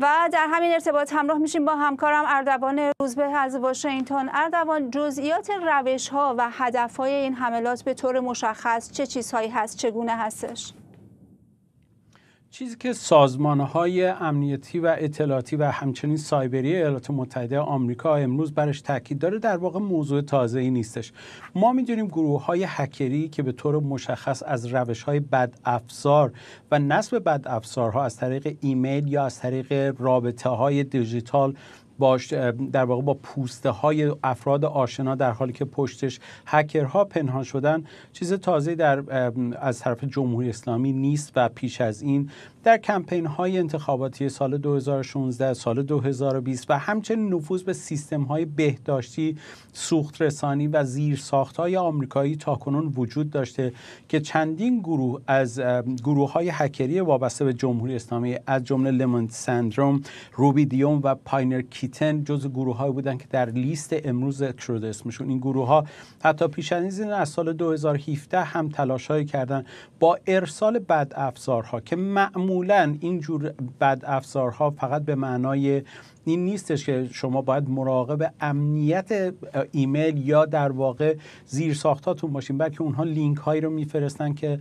و در همین ارتباط همراه میشیم با همکارم اردوان روزبه از واشنگتن اردوان جزئیات روش ها و هدف های این حملات به طور مشخص چه چیزهایی هست چگونه هستش چیزی که سازمان های امنیتی و اطلاعاتی و همچنین سایبری ایالات متحده آمریکا امروز برش تاکید داره در واقع موضوع تازه ای نیستش ما میدونیم گروه های هکری که به طور مشخص از روش های بد افزار و نصب بد ها از طریق ایمیل یا از طریق رابطه های دیجیتال باش در واقع با پوسته های افراد آشنا در حالی که پشتش هکرها پنهان شدن چیز تازه در از طرف جمهوری اسلامی نیست و پیش از این در کمپین های انتخاباتی سال 2016 سال 2020 و همچنین نفوذ به سیستم های بهداشتی سوخت رسانی و زیر ساخت های آمریکایی تاکنون وجود داشته که چندین گروه از گروه های هکری وابسته به جمهوری اسلامی از جمله لمون سندروم روبیدیوم و پاینر کی جز گروه های بودن که در لیست امروز شده اسمشون این گروه ها حتی پیش از سال 2017 هم تلاش های کردن با ارسال بد ها که معمولا اینجور بد ها فقط به معنای این نیستش که شما باید مراقب امنیت ایمیل یا در واقع زیر ساختاتون باشین بلکه اونها لینک هایی رو میفرستن که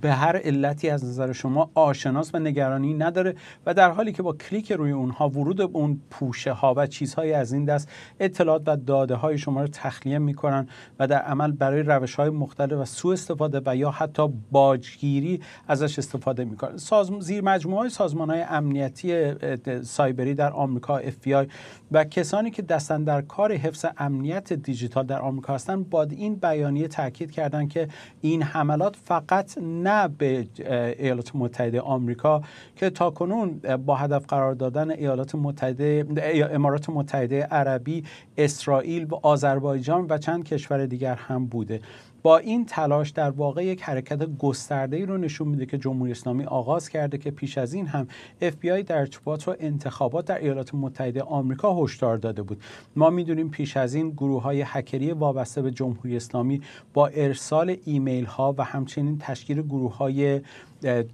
به هر علتی از نظر شما آشناس و نگرانی نداره و در حالی که با کلیک روی اونها ورود اون پوشه ها و چیزهای از این دست اطلاعات و داده های شما رو تخلیه میکنن و در عمل برای روش های مختلف و سوء استفاده و یا حتی باجگیری ازش استفاده میکنن سازم... زیر مجموعه های سازمان های امنیتی سایبری در آمریکا FBI و کسانی که دستن در کار حفظ امنیت دیجیتال در آمریکا هستند با این بیانیه تاکید کردند که این حملات فقط نه به ایالات متحده آمریکا که تاکنون با هدف قرار دادن ایالات متحده امارات متحده عربی اسرائیل و آذربایجان و چند کشور دیگر هم بوده با این تلاش در واقع یک حرکت گسترده ای رو نشون میده که جمهوری اسلامی آغاز کرده که پیش از این هم اف بی آی در ارتباط و انتخابات در ایالات متحده آمریکا هشدار داده بود ما میدونیم پیش از این گروه های هکری وابسته به جمهوری اسلامی با ارسال ایمیل ها و همچنین تشکیل گروه های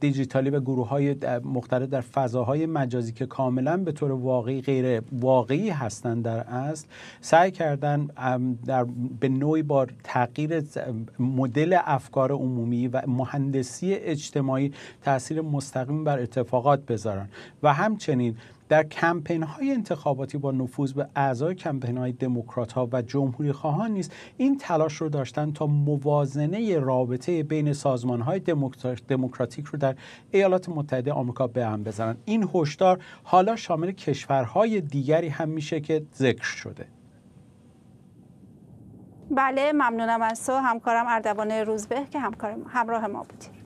دیجیتالی و گروه های مختلف در فضاهای مجازی که کاملا به طور واقعی غیر واقعی هستند در اصل سعی کردن در به نوعی با تغییر مدل افکار عمومی و مهندسی اجتماعی تاثیر مستقیم بر اتفاقات بذارن و همچنین در کمپین های انتخاباتی با نفوذ به اعضای کمپین های دموکرات ها و جمهوری خواهان نیست این تلاش رو داشتن تا موازنه رابطه بین سازمان های دموکراتیک رو در ایالات متحده آمریکا به هم بزنن این هشدار حالا شامل کشورهای دیگری هم میشه که ذکر شده بله ممنونم از تو همکارم اردوان روزبه که همکارم همراه ما بودی